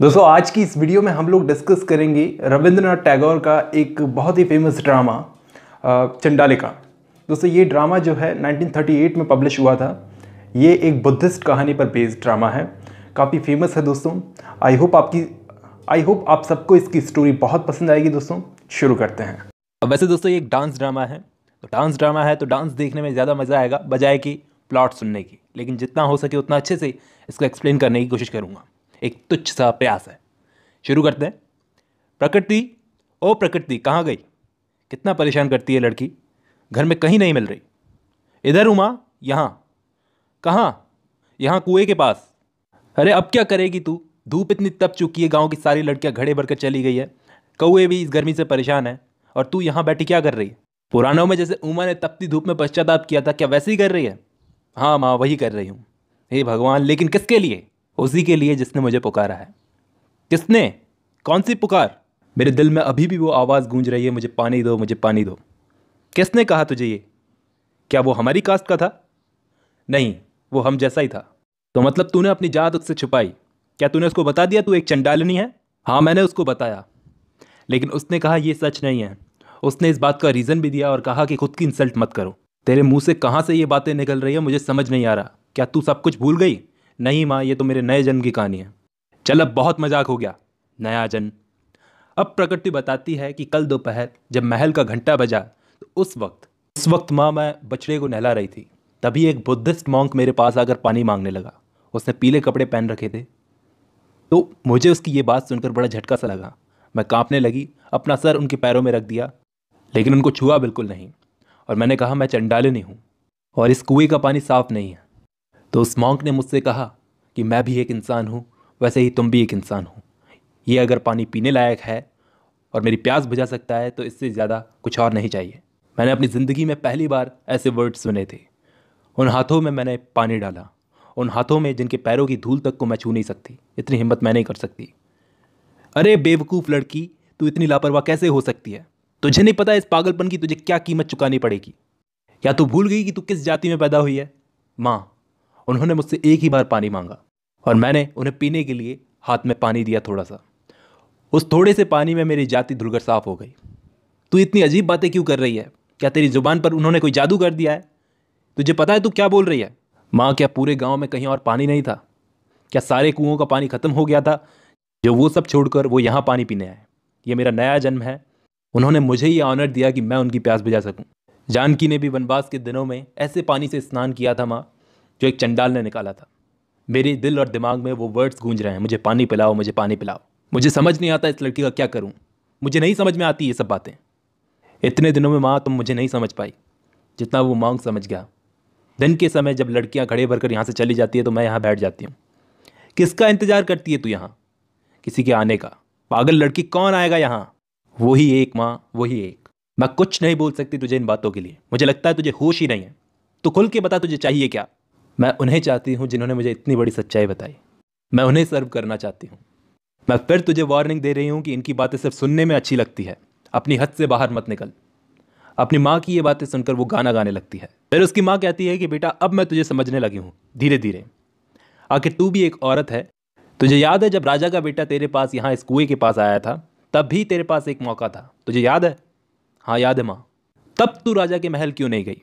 दोस्तों आज की इस वीडियो में हम लोग डिस्कस करेंगे रविंद्रनाथ टैगोर का एक बहुत ही फेमस ड्रामा चंडालिका दोस्तों ये ड्रामा जो है 1938 में पब्लिश हुआ था ये एक बुद्धिस्ट कहानी पर बेस्ड ड्रामा है काफ़ी फेमस है दोस्तों आई होप आपकी आई होप आप सबको इसकी स्टोरी बहुत पसंद आएगी दोस्तों शुरू करते हैं वैसे दोस्तों ये एक डांस ड्रामा है तो डांस ड्रामा है तो डांस देखने में ज़्यादा मज़ा आएगा बजाय कि प्लॉट सुनने की लेकिन जितना हो सके उतना अच्छे से इसको एक्सप्लेन करने की कोशिश करूँगा एक तुच्छ सा प्रयास है शुरू करते हैं प्रकृति ओ प्रकृति कहाँ गई कितना परेशान करती है लड़की घर में कहीं नहीं मिल रही इधर उमा यहाँ कहाँ यहाँ कुएं के पास अरे अब क्या करेगी तू धूप इतनी तप चुकी है गांव की सारी लड़कियां घड़े भरकर चली गई है कौए भी इस गर्मी से परेशान है और तू यहाँ बैठी क्या कर रही है पुरानों में जैसे उमा ने तपती धूप में पश्चाताप किया था क्या वैसे ही कर रही है हाँ माँ वही कर रही हूँ हे भगवान लेकिन किसके लिए उसी के लिए जिसने मुझे पुकारा है किसने कौन सी पुकार मेरे दिल में अभी भी वो आवाज़ गूंज रही है मुझे पानी दो मुझे पानी दो किसने कहा तुझे ये क्या वो हमारी कास्ट का था नहीं वो हम जैसा ही था तो मतलब तूने अपनी जात उससे छुपाई क्या तूने उसको बता दिया तू एक चंडालिनी है हाँ मैंने उसको बताया लेकिन उसने कहा ये सच नहीं है उसने इस बात का रीज़न भी दिया और कहा कि खुद की इंसल्ट मत करो तेरे मुंह से कहाँ से ये बातें निकल रही है मुझे समझ नहीं आ रहा क्या तू सब कुछ भूल गई नहीं माँ ये तो मेरे नए जन्म की कहानी है चल अब बहुत मजाक हो गया नया जन्म अब प्रकृति बताती है कि कल दोपहर जब महल का घंटा बजा तो उस वक्त उस वक्त माँ मैं बछड़े को नहला रही थी तभी एक बुद्धिस्ट मॉन्क मेरे पास आकर पानी मांगने लगा उसने पीले कपड़े पहन रखे थे तो मुझे उसकी ये बात सुनकर बड़ा झटका सा लगा मैं कांपने लगी अपना सर उनके पैरों में रख दिया लेकिन उनको छुआ बिल्कुल नहीं और मैंने कहा मैं चंडाले नहीं हूँ और इस कुएँ का पानी साफ नहीं है तो उस मॉन्क ने मुझसे कहा कि मैं भी एक इंसान हूँ वैसे ही तुम भी एक इंसान हो ये अगर पानी पीने लायक है और मेरी प्यास बुझा सकता है तो इससे ज़्यादा कुछ और नहीं चाहिए मैंने अपनी ज़िंदगी में पहली बार ऐसे वर्ड सुने थे उन हाथों में मैंने पानी डाला उन हाथों में जिनके पैरों की धूल तक को मैं छू नहीं सकती इतनी हिम्मत मैं नहीं कर सकती अरे बेवकूफ़ लड़की तू इतनी लापरवाह कैसे हो सकती है तुझे नहीं पता इस पागलपन की तुझे क्या कीमत चुकानी पड़ेगी या तू भूल गई कि तू किस जाति में पैदा हुई है माँ उन्होंने मुझसे एक ही बार पानी मांगा और मैंने उन्हें पीने के लिए हाथ में पानी दिया थोड़ा सा उस थोड़े से पानी में मेरी जाति धुलकर साफ हो गई तू इतनी अजीब बातें क्यों कर रही है क्या तेरी जुबान पर उन्होंने कोई जादू कर दिया है तुझे पता है तू क्या बोल रही है माँ क्या पूरे गांव में कहीं और पानी नहीं था क्या सारे कुओं का पानी ख़त्म हो गया था जो वो सब छोड़कर वो यहाँ पानी पीने आए ये मेरा नया जन्म है उन्होंने मुझे ये ऑनर दिया कि मैं उनकी प्यास बुझा सकूँ जानकी ने भी वनवास के दिनों में ऐसे पानी से स्नान किया था माँ जो एक चंडाल ने निकाला था मेरे दिल और दिमाग में वो वर्ड्स गूंज रहे हैं मुझे पानी पिलाओ मुझे पानी पिलाओ मुझे समझ नहीं आता इस लड़की का क्या करूँ मुझे नहीं समझ में आती ये सब बातें इतने दिनों में माँ तुम मुझे नहीं समझ पाई जितना वो मांग समझ गया दिन के समय जब लड़कियाँ खड़े भरकर यहाँ से चली जाती है तो मैं यहाँ बैठ जाती हूँ किसका इंतज़ार करती है तू यहाँ किसी के आने का पागल लड़की कौन आएगा यहाँ वही एक माँ वही एक मैं कुछ नहीं बोल सकती तुझे इन बातों के लिए मुझे लगता है तुझे होश ही नहीं है तो खुल के बता तुझे चाहिए क्या मैं उन्हें चाहती हूँ जिन्होंने मुझे इतनी बड़ी सच्चाई बताई मैं उन्हें सर्व करना चाहती हूँ मैं फिर तुझे वार्निंग दे रही हूँ कि इनकी बातें सिर्फ सुनने में अच्छी लगती है अपनी हद से बाहर मत निकल अपनी माँ की ये बातें सुनकर वो गाना गाने लगती है फिर उसकी माँ कहती है कि बेटा अब मैं तुझे समझने लगी हूँ धीरे धीरे आखिर तू भी एक औरत है तुझे याद है जब राजा का बेटा तेरे पास यहाँ इस कुएँ के पास आया था तब भी तेरे पास एक मौका था तुझे याद है हाँ याद है माँ तब तू राजा के महल क्यों नहीं गई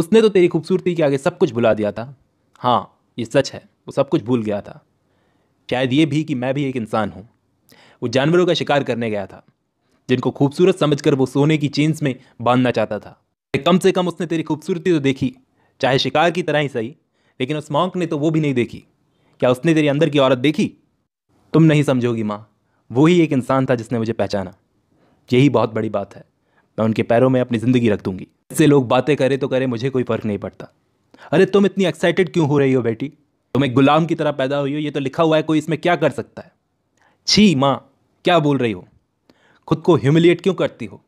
उसने तो तेरी खूबसूरती के आगे सब कुछ भुला दिया था हाँ ये सच है वो सब कुछ भूल गया था शायद ये भी कि मैं भी एक इंसान हूँ वो जानवरों का शिकार करने गया था जिनको खूबसूरत समझकर वो सोने की चेन्स में बांधना चाहता था कम से कम उसने तेरी खूबसूरती तो देखी चाहे शिकार की तरह ही सही लेकिन उस मॉन्क ने तो वो भी नहीं देखी क्या उसने तेरी अंदर की औरत देखी तुम नहीं समझोगी माँ वो ही एक इंसान था जिसने मुझे पहचाना यही बहुत बड़ी बात है मैं उनके पैरों में अपनी ज़िंदगी रख दूंगी इससे लोग बातें करें तो करें मुझे कोई फ़र्क नहीं पड़ता अरे तुम इतनी एक्साइटेड क्यों हो रही हो बेटी तुम एक गुलाम की तरह पैदा हुई हो ये तो लिखा हुआ है कोई इसमें क्या कर सकता है छी माँ क्या बोल रही हो खुद को ह्यूमिलिएट क्यों करती हो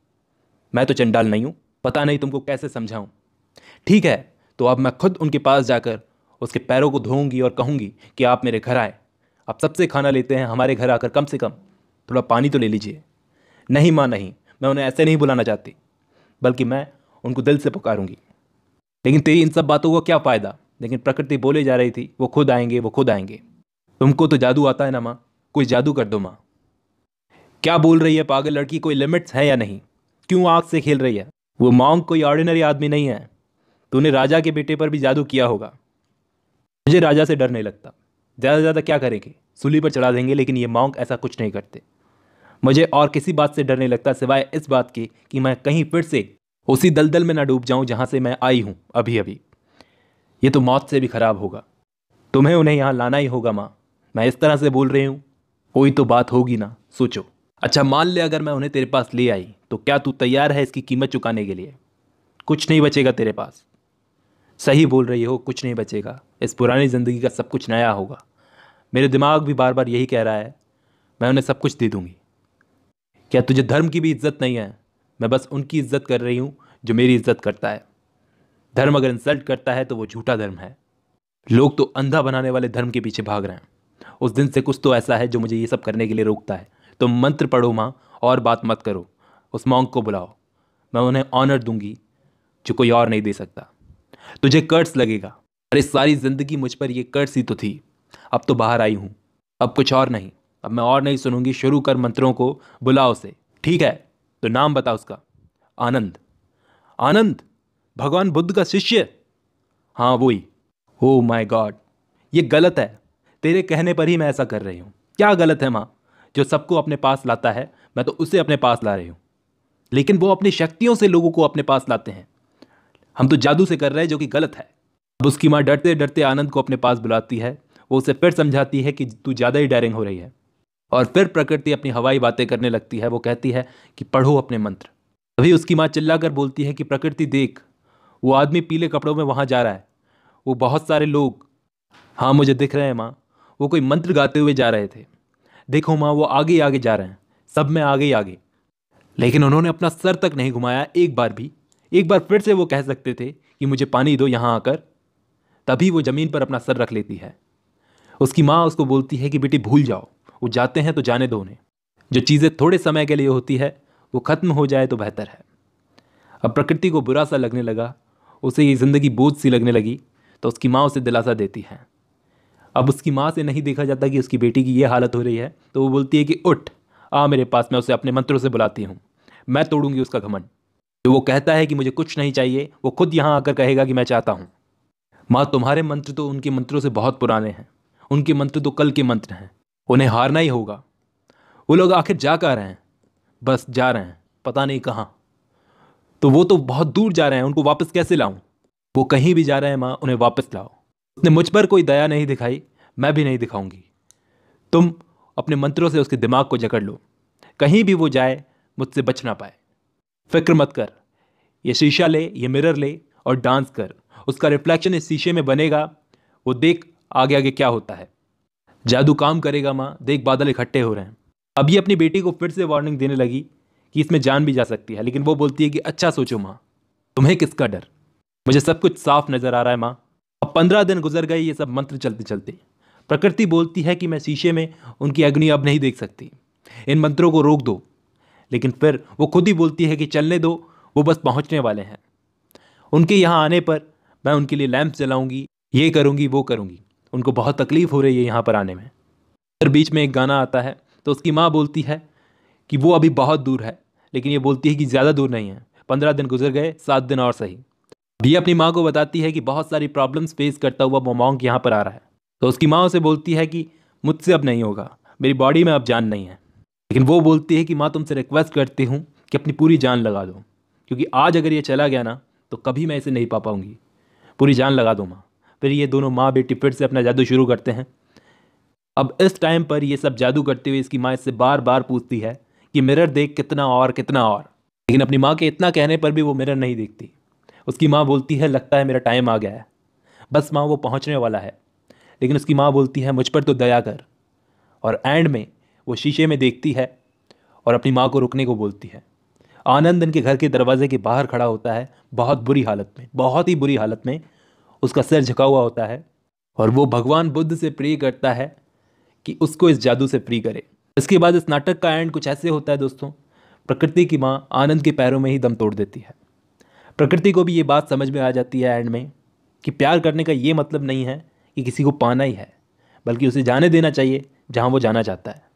मैं तो चंडाल नहीं हूँ पता नहीं तुमको कैसे समझाऊँ ठीक है तो अब मैं खुद उनके पास जाकर उसके पैरों को धोऊंगी और कहूँगी कि आप मेरे घर आए आप सबसे खाना लेते हैं हमारे घर आकर कम से कम थोड़ा पानी तो ले लीजिए नहीं माँ नहीं मैं उन्हें ऐसे नहीं बुलाना चाहती बल्कि मैं उनको दिल से पुकारूंगी लेकिन तेरी इन सब बातों को क्या फ़ायदा लेकिन प्रकृति बोले जा रही थी वो खुद आएंगे वो खुद आएंगे तुमको तो जादू आता है ना माँ कोई जादू कर दो माँ क्या बोल रही है पागल लड़की कोई लिमिट्स है या नहीं क्यों आग से खेल रही है वो मॉन्ग कोई ऑर्डिनरी आदमी नहीं है तूने राजा के बेटे पर भी जादू किया होगा मुझे राजा से डर नहीं लगता ज़्यादा से ज़्यादा क्या करेंगे सूली पर चढ़ा देंगे लेकिन ये मांग ऐसा कुछ नहीं करते मुझे और किसी बात से डर नहीं लगता सिवाय इस बात के कि मैं कहीं फिर से उसी दलदल में ना डूब जाऊं जहां से मैं आई हूं अभी अभी ये तो मौत से भी खराब होगा तुम्हें उन्हें यहाँ लाना ही होगा माँ मैं इस तरह से बोल रही हूँ कोई तो बात होगी ना सोचो अच्छा मान ले अगर मैं उन्हें तेरे पास ले आई तो क्या तू तैयार है इसकी कीमत चुकाने के लिए कुछ नहीं बचेगा तेरे पास सही बोल रही हो कुछ नहीं बचेगा इस पुरानी ज़िंदगी का सब कुछ नया होगा मेरे दिमाग भी बार बार यही कह रहा है मैं उन्हें सब कुछ दे दूँगी क्या तुझे धर्म की भी इज्जत नहीं है मैं बस उनकी इज्जत कर रही हूँ जो मेरी इज्जत करता है धर्म अगर इंसल्ट करता है तो वो झूठा धर्म है लोग तो अंधा बनाने वाले धर्म के पीछे भाग रहे हैं उस दिन से कुछ तो ऐसा है जो मुझे ये सब करने के लिए रोकता है तुम तो मंत्र पढ़ो माँ और बात मत करो उस मॉन्ग को बुलाओ मैं उन्हें ऑनर दूंगी जो कोई और नहीं दे सकता तुझे कर्ज लगेगा अरे सारी ज़िंदगी मुझ पर ये कर्ज ही तो थी अब तो बाहर आई हूँ अब कुछ और नहीं अब मैं और नहीं सुनूंगी शुरू कर मंत्रों को बुला उसे ठीक है तो नाम बता उसका आनंद आनंद भगवान बुद्ध का शिष्य हाँ वो ही हो माई गॉड ये गलत है तेरे कहने पर ही मैं ऐसा कर रही हूँ क्या गलत है माँ जो सबको अपने पास लाता है मैं तो उसे अपने पास ला रही हूँ लेकिन वो अपनी शक्तियों से लोगों को अपने पास लाते हैं हम तो जादू से कर रहे हैं जो कि गलत है अब उसकी माँ डरते डरते आनंद को अपने पास बुलाती है वो उसे फिर समझाती है कि तू ज़्यादा ही डायरिंग हो रही है और फिर प्रकृति अपनी हवाई बातें करने लगती है वो कहती है कि पढ़ो अपने मंत्र तभी उसकी माँ चिल्लाकर बोलती है कि प्रकृति देख वो आदमी पीले कपड़ों में वहाँ जा रहा है वो बहुत सारे लोग हाँ मुझे दिख रहे हैं माँ वो कोई मंत्र गाते हुए जा रहे थे देखो माँ वो आगे आगे जा रहे हैं सब में आगे आगे लेकिन उन्होंने अपना सर तक नहीं घुमाया एक बार भी एक बार फिर से वो कह सकते थे कि मुझे पानी दो यहाँ आकर तभी वो ज़मीन पर अपना सर रख लेती है उसकी माँ उसको बोलती है कि बेटी भूल जाओ वो जाते हैं तो जाने दो उन्हें जो चीज़ें थोड़े समय के लिए होती है वो ख़त्म हो जाए तो बेहतर है अब प्रकृति को बुरा सा लगने लगा उसे ये ज़िंदगी बोझ सी लगने लगी तो उसकी माँ उसे दिलासा देती है अब उसकी माँ से नहीं देखा जाता कि उसकी बेटी की ये हालत हो रही है तो वो बोलती है कि उठ आ मेरे पास मैं उसे अपने मंत्रों से बुलाती हूँ मैं तोड़ूंगी उसका घमंड जो तो वो कहता है कि मुझे कुछ नहीं चाहिए वो खुद यहाँ आकर कहेगा कि मैं चाहता हूँ माँ तुम्हारे मंत्र तो उनके मंत्रों से बहुत पुराने हैं उनके मंत्र तो कल के मंत्र हैं उन्हें हारना ही होगा वो लोग आखिर जा कर रहे हैं बस जा रहे हैं पता नहीं कहाँ तो वो तो बहुत दूर जा रहे हैं उनको वापस कैसे लाऊं वो कहीं भी जा रहे हैं माँ उन्हें वापस लाओ उसने मुझ पर कोई दया नहीं दिखाई मैं भी नहीं दिखाऊंगी तुम अपने मंत्रों से उसके दिमाग को जकड़ लो कहीं भी वो जाए मुझसे बच ना पाए फिक्र मत कर ये शीशा ले ये मिरर ले और डांस कर उसका रिफ्लेक्शन इस शीशे में बनेगा वो देख आगे आगे क्या होता है जादू काम करेगा माँ देख बादल इकट्ठे हो रहे हैं अब ये अपनी बेटी को फिर से वार्निंग देने लगी कि इसमें जान भी जा सकती है लेकिन वो बोलती है कि अच्छा सोचो माँ तुम्हें किसका डर मुझे सब कुछ साफ नज़र आ रहा है माँ अब पंद्रह दिन गुजर गए ये सब मंत्र चलते चलते प्रकृति बोलती है कि मैं शीशे में उनकी अग्नि अब नहीं देख सकती इन मंत्रों को रोक दो लेकिन फिर वो खुद ही बोलती है कि चलने दो वो बस पहुंचने वाले हैं उनके यहाँ आने पर मैं उनके लिए लैंप जलाऊंगी ये करूंगी वो करूंगी उनको बहुत तकलीफ़ हो रही है यहाँ पर आने में फिर बीच में एक गाना आता है तो उसकी माँ बोलती है कि वो अभी बहुत दूर है लेकिन ये बोलती है कि ज़्यादा दूर नहीं है पंद्रह दिन गुजर गए सात दिन और सही ये अपनी माँ को बताती है कि बहुत सारी प्रॉब्लम्स फेस करता हुआ मोमोंग यहाँ पर आ रहा है तो उसकी माँ उसे बोलती है कि मुझसे अब नहीं होगा मेरी बॉडी में अब जान नहीं है लेकिन वो बोलती है कि माँ तुमसे रिक्वेस्ट करती हूँ कि अपनी पूरी जान लगा दो क्योंकि आज अगर ये चला गया ना तो कभी मैं इसे नहीं पा पाऊँगी पूरी जान लगा दो माँ फिर ये दोनों माँ बेटी फिर से अपना जादू शुरू करते हैं अब इस टाइम पर ये सब जादू करते हुए इसकी माँ इससे बार बार पूछती है कि मिरर देख कितना और कितना और लेकिन अपनी माँ के इतना कहने पर भी वो मिरर नहीं देखती उसकी माँ बोलती है लगता है मेरा टाइम आ गया है बस माँ वो पहुँचने वाला है लेकिन उसकी माँ बोलती है मुझ पर तो दया कर और एंड में वो शीशे में देखती है और अपनी माँ को रुकने को बोलती है आनंद इनके घर के दरवाजे के बाहर खड़ा होता है बहुत बुरी हालत में बहुत ही बुरी हालत में उसका सिर झुका हुआ होता है और वो भगवान बुद्ध से प्रे करता है कि उसको इस जादू से प्रिय करे इसके बाद इस नाटक का एंड कुछ ऐसे होता है दोस्तों प्रकृति की माँ आनंद के पैरों में ही दम तोड़ देती है प्रकृति को भी ये बात समझ में आ जाती है एंड में कि प्यार करने का ये मतलब नहीं है कि किसी को पाना ही है बल्कि उसे जाने देना चाहिए जहाँ वो जाना चाहता है